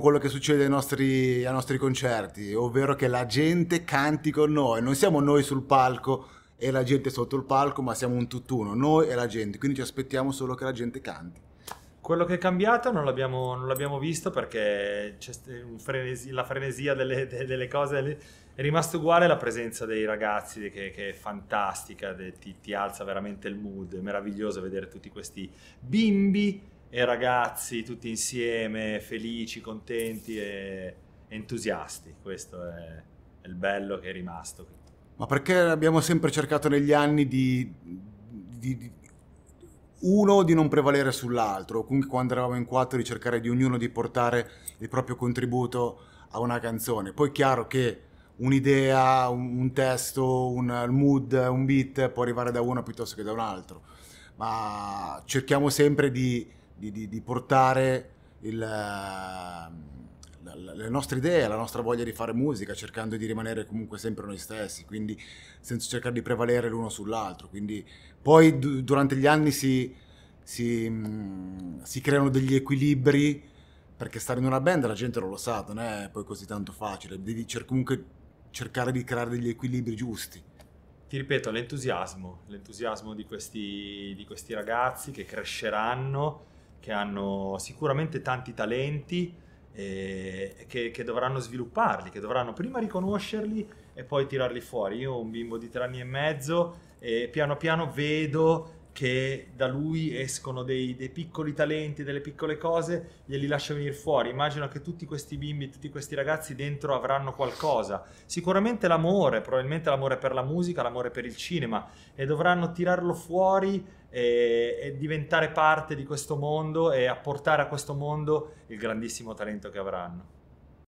quello che succede ai nostri, ai nostri, concerti, ovvero che la gente canti con noi, non siamo noi sul palco e la gente sotto il palco, ma siamo un tutt'uno, noi e la gente, quindi ci aspettiamo solo che la gente canti. Quello che è cambiato non l'abbiamo, non l'abbiamo visto perché frenesi, la frenesia delle, delle, cose è rimasta uguale, la presenza dei ragazzi che, che è fantastica, ti, ti alza veramente il mood, è meraviglioso vedere tutti questi bimbi e ragazzi tutti insieme, felici, contenti e entusiasti. Questo è, è il bello che è rimasto. Ma perché abbiamo sempre cercato negli anni di, di, di uno di non prevalere sull'altro, comunque quando eravamo in quattro di cercare di ognuno di portare il proprio contributo a una canzone. Poi è chiaro che un'idea, un, un testo, un mood, un beat può arrivare da uno piuttosto che da un altro, ma cerchiamo sempre di di, di, di portare il, eh, la, la, le nostre idee, la nostra voglia di fare musica, cercando di rimanere comunque sempre noi stessi, quindi senza cercare di prevalere l'uno sull'altro. Quindi poi d- durante gli anni si, si, mh, mm, si creano degli equilibri perché stare in una band la gente non lo sa, non è poi così tanto facile, devi cer- comunque cercare di creare degli equilibri giusti. Ti ripeto, l'entusiasmo, l'entusiasmo di questi, di questi ragazzi che cresceranno che hanno sicuramente tanti talenti eh, che, che, dovranno svilupparli, che dovranno prima riconoscerli e poi tirarli fuori. Io ho un bimbo di tre anni e mezzo e piano piano vedo che da lui escono dei, dei piccoli talenti, delle piccole cose, glieli lascio venire fuori. Immagino che tutti questi bimbi, tutti questi ragazzi dentro avranno qualcosa. Sicuramente l'amore, probabilmente l'amore per la musica, l'amore per il cinema e dovranno tirarlo fuori e, e diventare parte di questo mondo e apportare a questo mondo il grandissimo talento che avranno.